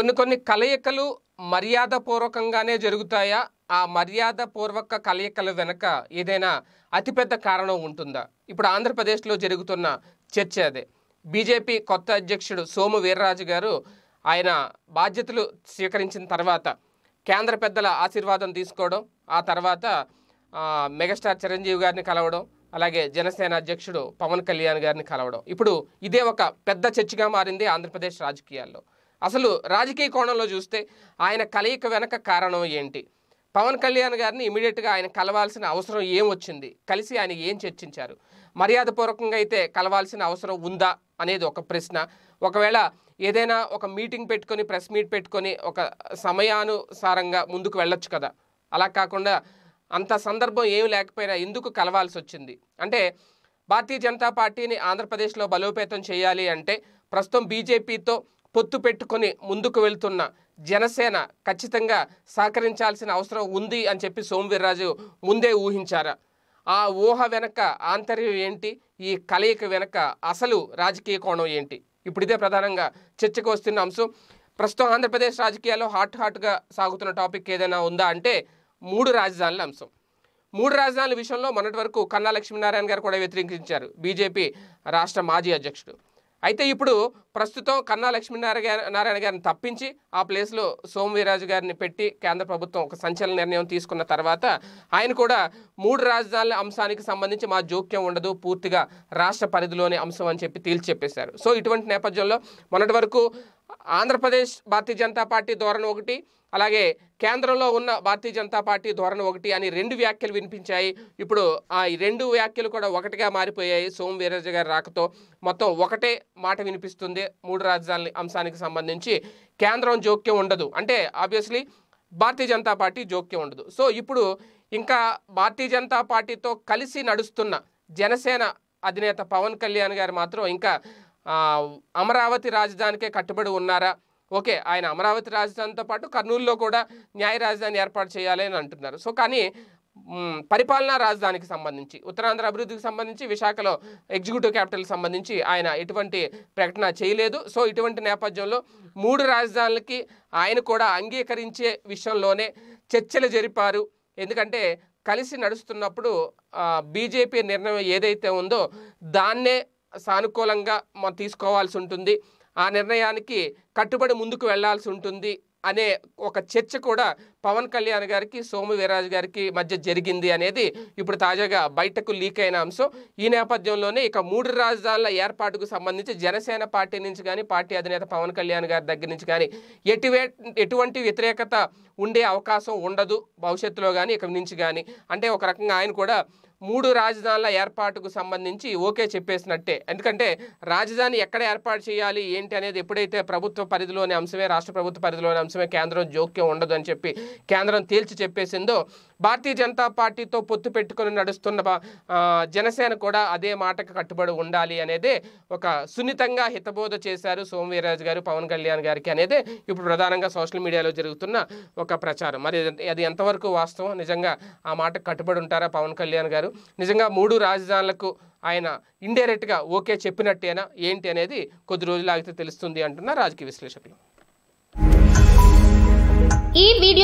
కొన్ని కొన్ని కలయికలు మర్యాదపూర్వకంగానే జరుగుతాయా ఆ మర్యాదపూర్వక కలయికల వెనక ఏదైనా అతిపెద్ద కారణం ఉంటుందా ఇప్పుడు ఆంధ్రప్రదేశ్లో జరుగుతున్న చర్చ అదే బీజేపీ కొత్త అధ్యక్షుడు సోము వీర్రాజు గారు ఆయన బాధ్యతలు స్వీకరించిన తర్వాత కేంద్ర పెద్దల ఆశీర్వాదం తీసుకోవడం ఆ తర్వాత మెగాస్టార్ చిరంజీవి గారిని కలవడం అలాగే జనసేన అధ్యక్షుడు పవన్ కళ్యాణ్ గారిని కలవడం ఇప్పుడు ఇదే ఒక పెద్ద చర్చగా మారింది ఆంధ్రప్రదేశ్ రాజకీయాల్లో అసలు రాజకీయ కోణంలో చూస్తే ఆయన కలయిక వెనక కారణం ఏంటి పవన్ కళ్యాణ్ గారిని ఇమీడియట్గా ఆయన కలవాల్సిన అవసరం ఏమొచ్చింది కలిసి ఆయన ఏం చర్చించారు మర్యాదపూర్వకంగా అయితే కలవాల్సిన అవసరం ఉందా అనేది ఒక ప్రశ్న ఒకవేళ ఏదైనా ఒక మీటింగ్ పెట్టుకొని ప్రెస్ మీట్ పెట్టుకొని ఒక సమయానుసారంగా ముందుకు వెళ్ళొచ్చు కదా అలా కాకుండా అంత సందర్భం ఏమి లేకపోయినా ఎందుకు కలవాల్సి వచ్చింది అంటే భారతీయ జనతా పార్టీని ఆంధ్రప్రదేశ్లో బలోపేతం చేయాలి అంటే ప్రస్తుతం బీజేపీతో పొత్తు పెట్టుకొని ముందుకు వెళ్తున్న జనసేన ఖచ్చితంగా సహకరించాల్సిన అవసరం ఉంది అని చెప్పి సోమవీర్రాజు ముందే ఊహించారా ఆ ఊహ వెనక ఆంతర్యం ఏంటి ఈ కలయిక వెనక అసలు రాజకీయ కోణం ఏంటి ఇప్పుడు ఇదే ప్రధానంగా చర్చకు వస్తున్న అంశం ప్రస్తుతం ఆంధ్రప్రదేశ్ రాజకీయాల్లో హాట్ హాట్గా సాగుతున్న టాపిక్ ఏదైనా ఉందా అంటే మూడు రాజధానుల అంశం మూడు రాజధానుల విషయంలో మొన్నటి వరకు కన్నా లక్ష్మీనారాయణ గారు కూడా వ్యతిరేకించారు బీజేపీ రాష్ట్ర మాజీ అధ్యక్షుడు అయితే ఇప్పుడు ప్రస్తుతం కన్నా లక్ష్మీనారాయణ నారాయణ గారిని తప్పించి ఆ ప్లేస్లో సోమవీరాజు గారిని పెట్టి కేంద్ర ప్రభుత్వం ఒక సంచలన నిర్ణయం తీసుకున్న తర్వాత ఆయన కూడా మూడు రాజధానుల అంశానికి సంబంధించి మా జోక్యం ఉండదు పూర్తిగా రాష్ట్ర పరిధిలోని అంశం అని చెప్పి తేల్చి చెప్పేశారు సో ఇటువంటి నేపథ్యంలో మొన్నటి వరకు ఆంధ్రప్రదేశ్ భారతీయ జనతా పార్టీ ధోరణి ఒకటి అలాగే కేంద్రంలో ఉన్న భారతీయ జనతా పార్టీ ధోరణి ఒకటి అని రెండు వ్యాఖ్యలు వినిపించాయి ఇప్పుడు ఆ రెండు వ్యాఖ్యలు కూడా ఒకటిగా మారిపోయాయి సోమ వీరరాజు గారి రాకతో మొత్తం ఒకటే మాట వినిపిస్తుంది మూడు రాజధాని అంశానికి సంబంధించి కేంద్రం జోక్యం ఉండదు అంటే ఆబ్వియస్లీ భారతీయ జనతా పార్టీ జోక్యం ఉండదు సో ఇప్పుడు ఇంకా భారతీయ జనతా పార్టీతో కలిసి నడుస్తున్న జనసేన అధినేత పవన్ కళ్యాణ్ గారు మాత్రం ఇంకా అమరావతి రాజధానికే కట్టుబడి ఉన్నారా ఓకే ఆయన అమరావతి రాజధానితో పాటు కర్నూలులో కూడా న్యాయ రాజధాని ఏర్పాటు చేయాలి అని అంటున్నారు సో కానీ పరిపాలనా రాజధానికి సంబంధించి ఉత్తరాంధ్ర అభివృద్ధికి సంబంధించి విశాఖలో ఎగ్జిక్యూటివ్ క్యాపిటల్కి సంబంధించి ఆయన ఎటువంటి ప్రకటన చేయలేదు సో ఇటువంటి నేపథ్యంలో మూడు రాజధానులకి ఆయన కూడా అంగీకరించే విషయంలోనే చర్చలు జరిపారు ఎందుకంటే కలిసి నడుస్తున్నప్పుడు బీజేపీ నిర్ణయం ఏదైతే ఉందో దాన్నే సానుకూలంగా మనం తీసుకోవాల్సి ఉంటుంది ఆ నిర్ణయానికి కట్టుబడి ముందుకు వెళ్లాల్సి ఉంటుంది అనే ఒక చర్చ కూడా పవన్ కళ్యాణ్ గారికి సోము వీరాజ్ గారికి మధ్య జరిగింది అనేది ఇప్పుడు తాజాగా బయటకు లీక్ అయిన అంశం ఈ నేపథ్యంలోనే ఇక మూడు రాజధానుల ఏర్పాటుకు సంబంధించి జనసేన పార్టీ నుంచి కానీ పార్టీ అధినేత పవన్ కళ్యాణ్ గారి దగ్గర నుంచి కానీ ఎటువే ఎటువంటి వ్యతిరేకత ఉండే అవకాశం ఉండదు భవిష్యత్తులో కానీ ఇక నుంచి కానీ అంటే ఒక రకంగా ఆయన కూడా మూడు రాజధానుల ఏర్పాటుకు సంబంధించి ఓకే చెప్పేసినట్టే ఎందుకంటే రాజధాని ఎక్కడ ఏర్పాటు చేయాలి ఏంటి అనేది ఎప్పుడైతే ప్రభుత్వ పరిధిలోని అంశమే రాష్ట్ర ప్రభుత్వ పరిధిలోని అంశమే కేంద్రం జోక్యం ఉండదు అని చెప్పి కేంద్రం తేల్చి చెప్పేసిందో భారతీయ జనతా పార్టీతో పొత్తు పెట్టుకుని నడుస్తున్న జనసేన కూడా అదే మాటకు కట్టుబడి ఉండాలి అనేది ఒక సున్నితంగా హితబోధ చేశారు సోమవీరాజు గారు పవన్ కళ్యాణ్ గారికి అనేది ఇప్పుడు ప్రధానంగా సోషల్ మీడియాలో జరుగుతున్న ఒక ప్రచారం మరి అది ఎంతవరకు వాస్తవం నిజంగా ఆ మాటకు కట్టుబడి ఉంటారా పవన్ కళ్యాణ్ గారు నిజంగా మూడు రాజధానులకు ఆయన ఇండైరెక్ట్గా ఓకే చెప్పినట్టేనా ఏంటి అనేది కొద్ది రోజులు ఆగితే తెలుస్తుంది అంటున్నారు రాజకీయ విశ్లేషకులు